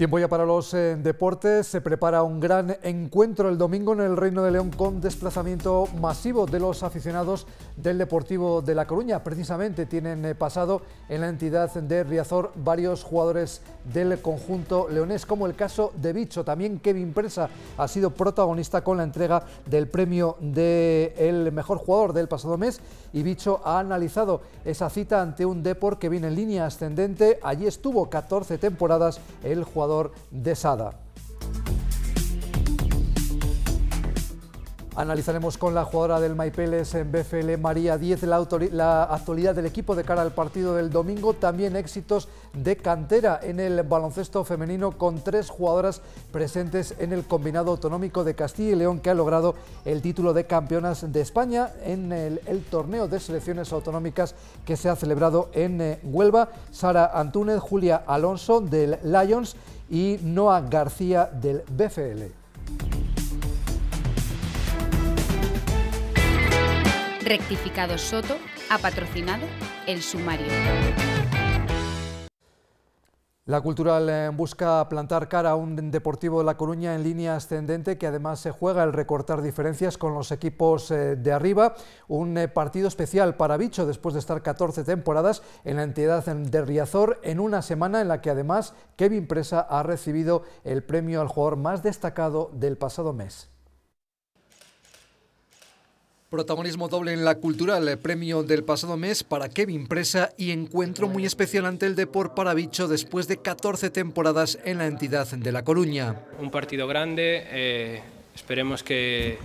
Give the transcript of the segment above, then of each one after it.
Tiempo ya para los eh, deportes. Se prepara un gran encuentro el domingo en el Reino de León con desplazamiento masivo de los aficionados del Deportivo de La Coruña. Precisamente tienen eh, pasado en la entidad de Riazor varios jugadores del conjunto leonés, como el caso de Bicho. También Kevin Presa ha sido protagonista con la entrega del premio del el mejor jugador del pasado mes y Bicho ha analizado esa cita ante un Deport que viene en línea ascendente. Allí estuvo 14 temporadas el jugador de SADA. Analizaremos con la jugadora del Maipeles en BFL, María Díez, la, actualidad del equipo de cara al partido del domingo. También éxitos de cantera en el baloncesto femenino con tres jugadoras presentes en el combinado autonómico de Castilla y León que ha logrado el título de campeonas de España en el, torneo de selecciones autonómicas que se ha celebrado en eh, Huelva. Sara Antúnez, Julia Alonso del Lions y Noah García del BFL. Rectificado Soto ha patrocinado el sumario. La Cultural busca plantar cara a un Deportivo de La Coruña en línea ascendente que además se juega el recortar diferencias con los equipos eh, de arriba. Un eh, partido especial para Bicho después de estar 14 temporadas en la entidad de Riazor en una semana en la que además Kevin Presa ha recibido el premio al jugador más destacado del pasado mes. Protagonismo doble en la cultural, premio del pasado mes para Kevin Presa y encuentro muy especial ante el Deport para Bicho después de 14 temporadas en la entidad de La Coruña. Un partido grande, eh, esperemos que,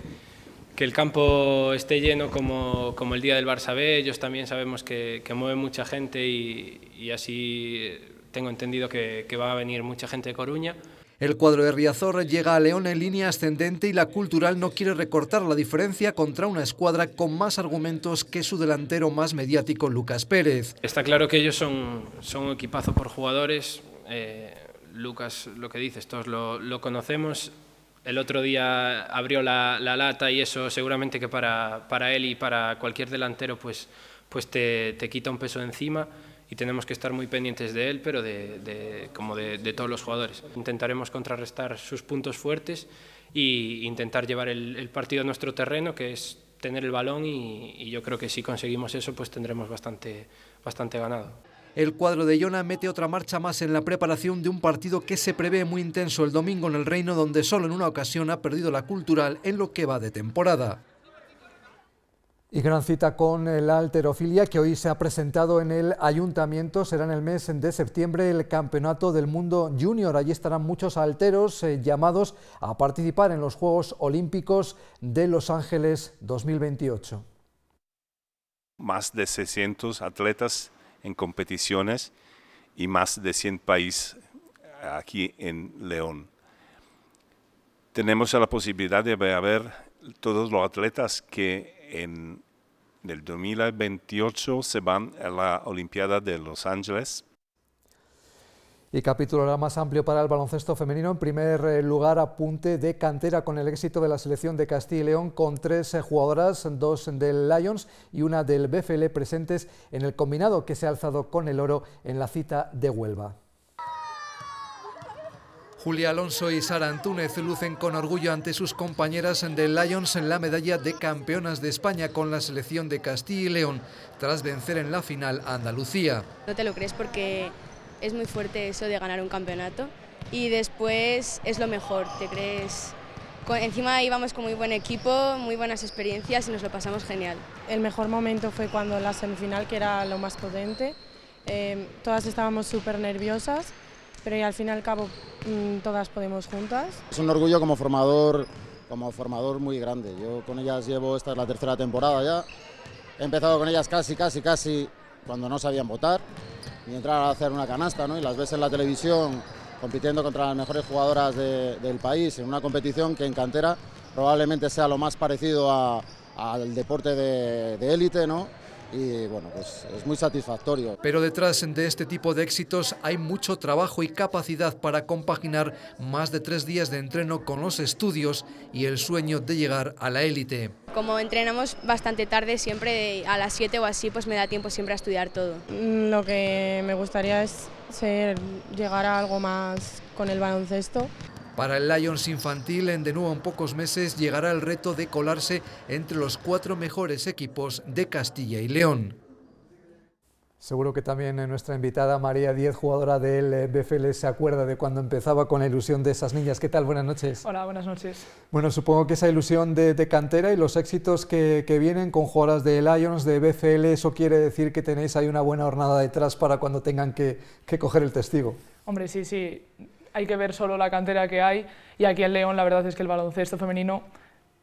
que, el campo esté lleno como, como, el día del Barça B, ellos también sabemos que, que mueve mucha gente y, y, así tengo entendido que va a venir mucha gente de Coruña. El cuadro de Riazor llega a León en línea ascendente y la cultural no quiere recortar la diferencia contra una escuadra con más argumentos que su delantero más mediático Lucas Pérez. Está claro que ellos son, son un equipazo por jugadores. Eh, Lucas, lo que dices, todos lo, conocemos. El otro día abrió la, lata y eso seguramente que para, para él y para cualquier delantero pues, pues te, te quita un peso encima y tenemos que estar muy pendientes de él, pero de, como de, todos los jugadores. Intentaremos contrarrestar sus puntos fuertes e intentar llevar el, partido a nuestro terreno, que es tener el balón y, yo creo que si conseguimos eso pues tendremos bastante, bastante ganado. El cuadro de Jona mete otra marcha más en la preparación de un partido que se prevé muy intenso el domingo en el Reino, donde solo en una ocasión ha perdido la cultural en lo que va de temporada. Y gran cita con el alterofilia que hoy se ha presentado en el ayuntamiento. Será en el mes de septiembre el Campeonato del Mundo Junior. Allí estarán muchos alteros eh, llamados a participar en los Juegos Olímpicos de Los Ángeles 2028. Más de 600 atletas en competiciones y más de 100 países eh, aquí en León. Tenemos la posibilidad de ver todos los atletas que en del 2028 se van a la Olimpiada de Los Ángeles. Y capítulo más amplio para el baloncesto femenino. En primer eh, lugar, apunte de cantera con el éxito de la selección de Castilla y León con tres eh, jugadoras, dos del Lions y una del BFL presentes en el combinado que se ha alzado con el oro en la cita de Huelva. Julia Alonso y Sara Antúnez lucen con orgullo ante sus compañeras The Lions en la medalla de campeonas de España con la selección de Castilla y León, tras vencer en la final a Andalucía. No te lo crees porque es muy fuerte eso de ganar un campeonato y después es lo mejor, te crees... Encima íbamos con muy buen equipo, muy buenas experiencias y nos lo pasamos genial. El mejor momento fue cuando la semifinal, que era lo más potente, eh, todas estábamos súper nerviosas pero al fin y al cabo mm, todas podemos juntas. Es un orgullo como formador, como formador muy grande. Yo con ellas llevo, esta es la tercera temporada ya. He empezado con ellas casi, casi, casi cuando no sabían votar, ...y entrar a hacer una canasta, ¿no? Y las ves en la televisión compitiendo contra las mejores jugadoras del país en una competición que en cantera probablemente sea lo más parecido al deporte de élite, ¿no? y bueno, pues es muy satisfactorio. Pero detrás de este tipo de éxitos hay mucho trabajo y capacidad para compaginar más de tres días de entreno con los estudios y el sueño de llegar a la élite. Como entrenamos bastante tarde, siempre a las 7 o así, pues me da tiempo siempre a estudiar todo. Mm, lo que me gustaría es llegar a algo más con el baloncesto. Para el Lions infantil, en de nuevo en pocos meses, llegará el reto de colarse entre los cuatro mejores equipos de Castilla y León. Seguro que también eh, nuestra invitada María Diez, jugadora del eh, BFL, se acuerda de cuando empezaba con la ilusión de esas niñas. ¿Qué tal? Buenas noches. Hola, buenas noches. Bueno, supongo que esa ilusión de, cantera y los éxitos que, vienen con jugadoras de Lions, de BFL, eso quiere decir que tenéis ahí una buena jornada detrás para cuando tengan que, que coger el testigo. Hombre, sí, sí hay que ver solo la cantera que hay y aquí en León la verdad es que el baloncesto femenino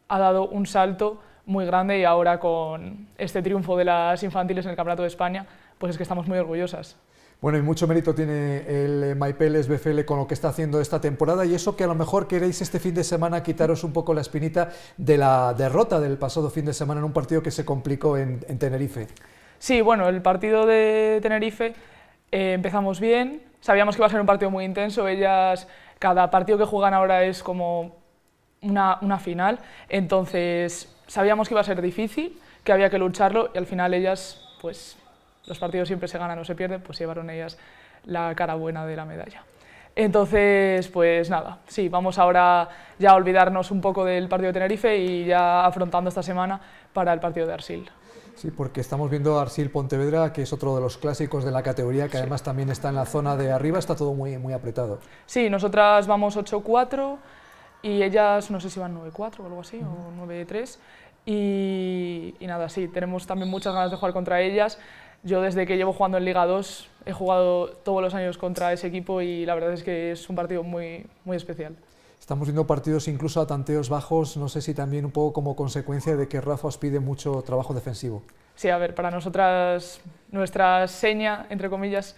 ha dado un salto muy grande y ahora con este triunfo de las infantiles en el Campeonato de España, pues es que estamos muy orgullosas. Bueno, y mucho mérito tiene el eh, Maipeles BFL con lo que está haciendo esta temporada y eso que a lo mejor queréis este fin de semana quitaros un poco la espinita de la derrota del pasado fin de semana en un partido que se complicó en, Tenerife. Sí, bueno, el partido de Tenerife eh, empezamos bien, Sabíamos que iba a ser un partido muy intenso, ellas, cada partido que juegan ahora es como una, una final, entonces sabíamos que iba a ser difícil, que había que lucharlo y al final ellas, pues los partidos siempre se ganan o se pierden, pues llevaron ellas la cara buena de la medalla. Entonces, pues nada, sí, vamos ahora ya a olvidarnos un poco del partido de Tenerife y ya afrontando esta semana para el partido de Arsil. Sí, porque estamos viendo a Arsil Pontevedra, que es otro de los clásicos de la categoría, que además también está en la zona de arriba, está todo muy, muy apretado. Sí, nosotras vamos 8-4 y ellas no sé si van 9-4 o algo así, o 9-3. Y, nada, sí, tenemos también muchas ganas de jugar contra ellas. Yo desde que llevo jugando en Liga 2 he jugado todos los años contra ese equipo y la verdad es que es un partido muy, muy especial. Estamos viendo partidos incluso a tanteos bajos, no sé si también un poco como consecuencia de que Rafa os pide mucho trabajo defensivo. Sí, a ver, para nosotras, nuestra seña, entre comillas,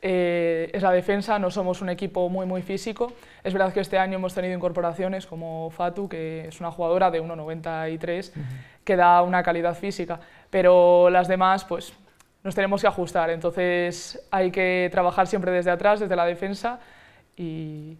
eh, es la defensa, no somos un equipo muy muy físico. Es verdad que este año hemos tenido incorporaciones como Fatu, que es una jugadora de 1,93, que da una calidad física, pero las demás pues nos tenemos que ajustar, entonces hay que trabajar siempre desde atrás, desde la defensa y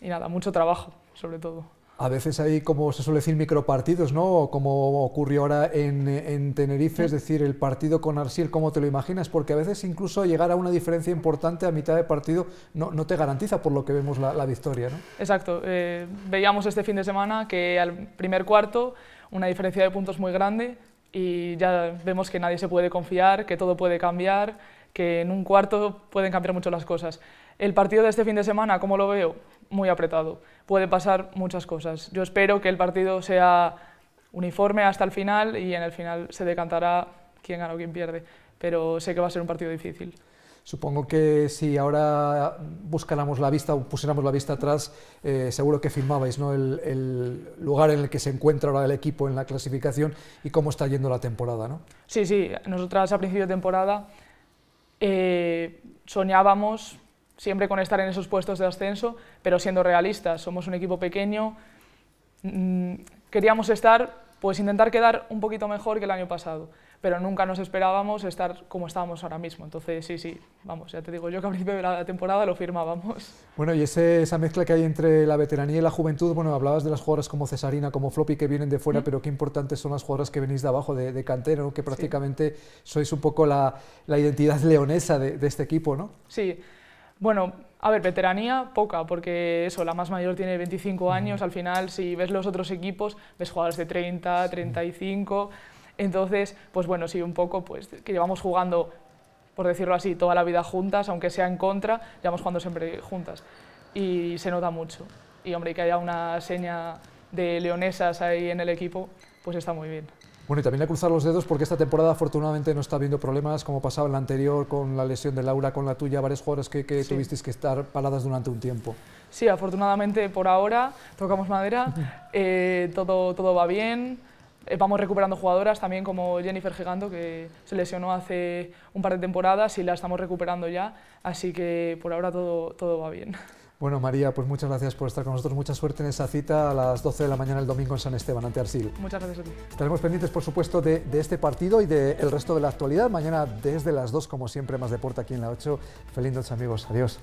y nada, mucho trabajo, sobre todo. A veces hay, como se suele decir, micropartidos, ¿no? Como ocurrió ahora en, en Tenerife, es decir, el partido con Arsil, ¿cómo te lo imaginas? Porque a veces incluso llegar a una diferencia importante a mitad de partido no, no te garantiza, por lo que vemos, la, la victoria, ¿no? Exacto. Eh, veíamos este fin de semana que al primer cuarto una diferencia de puntos muy grande y ya vemos que nadie se puede confiar, que todo puede cambiar que en un cuarto pueden cambiar mucho las cosas. El partido de este fin de semana, ¿cómo lo veo? Muy apretado. Puede pasar muchas cosas. Yo espero que el partido sea uniforme hasta el final y en el final se decantará quién gana o quién pierde. Pero sé que va a ser un partido difícil. Supongo que si ahora buscáramos la vista o pusiéramos la vista atrás, eh, seguro que firmabais ¿no? el, lugar en el que se encuentra ahora el equipo en la clasificación y cómo está yendo la temporada. ¿no? Sí, sí, nosotras a principio de temporada eh, soñábamos siempre con estar en esos puestos de ascenso, pero siendo realistas, somos un equipo pequeño, mm, queríamos estar, pues intentar quedar un poquito mejor que el año pasado pero nunca nos esperábamos estar como estábamos ahora mismo. Entonces, sí, sí, vamos, ya te digo yo que a principio de la temporada lo firmábamos. Bueno, y esa mezcla que hay entre la veteranía y la juventud, bueno, hablabas de las jugadoras como Cesarina, como Floppy, que vienen de fuera, pero qué importantes son las jugadoras que venís de abajo, de, cantero, que prácticamente sois un poco la, identidad leonesa de, este equipo, ¿no? Sí, bueno, a ver, veteranía poca, porque eso, la más mayor tiene 25 años, al final si ves los otros equipos, ves jugadores de 30, 35, entonces, pues bueno, sí, un poco, pues que llevamos jugando, por decirlo así, toda la vida juntas, aunque sea en contra, llevamos jugando siempre juntas. Y se nota mucho. Y hombre, que haya una seña de leonesas ahí en el equipo, pues está muy bien. Bueno, y también a cruzar los dedos porque esta temporada afortunadamente no está habiendo problemas como pasaba en la anterior con la lesión de Laura, con la tuya, varios jugadores que, tuviste tuvisteis que estar paradas durante un tiempo. Sí, afortunadamente por ahora tocamos madera, eh, todo va bien, eh, vamos recuperando jugadoras también como Jennifer Gigando que se lesionó hace un par de temporadas y la estamos recuperando ya, así que por ahora todo, todo va bien. Bueno, María, pues muchas gracias por estar con nosotros. Mucha suerte en esa cita a las 12 de la mañana el domingo en San Esteban, ante Arsil. Muchas gracias a ti. Estaremos pendientes, por supuesto, de, este partido y del resto de la actualidad. Mañana, desde las 2, como siempre, más deporte aquí en la 8. Feliz noche, amigos. Adiós.